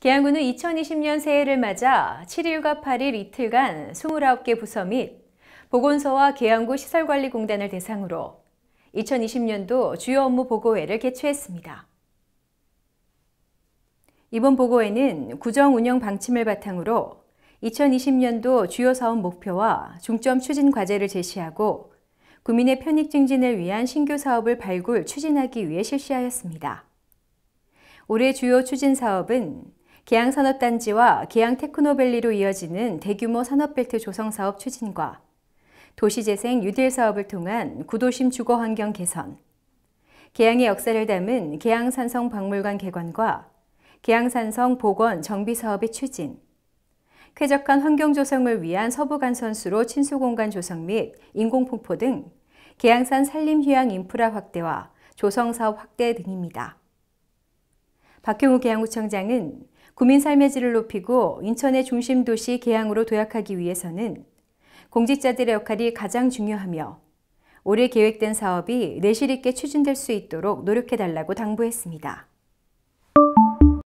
계양군은 2020년 새해를 맞아 7일과 8일 이틀간 29개 부서 및 보건소와 계양구 시설관리공단을 대상으로 2020년도 주요 업무 보고회를 개최했습니다. 이번 보고회는 구정 운영 방침을 바탕으로 2020년도 주요 사업 목표와 중점 추진 과제를 제시하고 국민의 편익 증진을 위한 신규 사업을 발굴, 추진하기 위해 실시하였습니다. 올해 주요 추진 사업은 계양산업단지와 계양테크노밸리로 이어지는 대규모 산업벨트 조성사업 추진과 도시재생 유딜 사업을 통한 구도심 주거환경 개선, 계양의 역사를 담은 계양산성 박물관 개관과 계양산성 복원 정비사업의 추진, 쾌적한 환경 조성을 위한 서부간 선수로 친수공간 조성 및 인공폭포 등 계양산 산림휴양 인프라 확대와 조성사업 확대 등입니다. 박형우 계양구청장은 국민 삶의 질을 높이고 인천의 중심 도시 계양으로 도약하기 위해서는 공직자들의 역할이 가장 중요하며 올해 계획된 사업이 내실 있게 추진될 수 있도록 노력해달라고 당부했습니다.